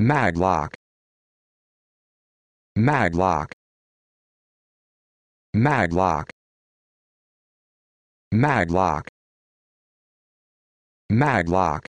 Maglock Maglock Maglock Maglock Maglock